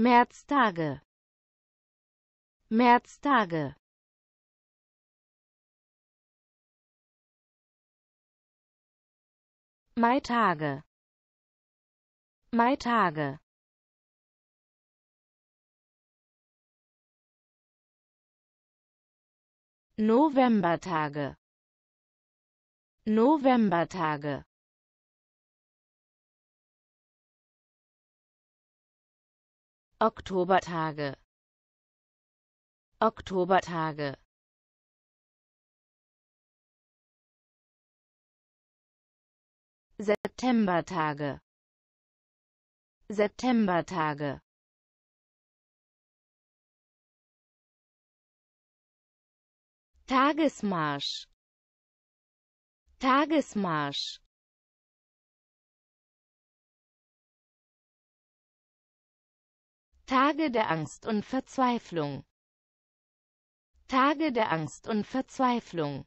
Märztage Märztage Maitage Maitage Novembertage Novembertage Oktobertage Oktobertage Septembertage Septembertage Tagesmarsch Tagesmarsch Tage der Angst und Verzweiflung. Tage der Angst und Verzweiflung.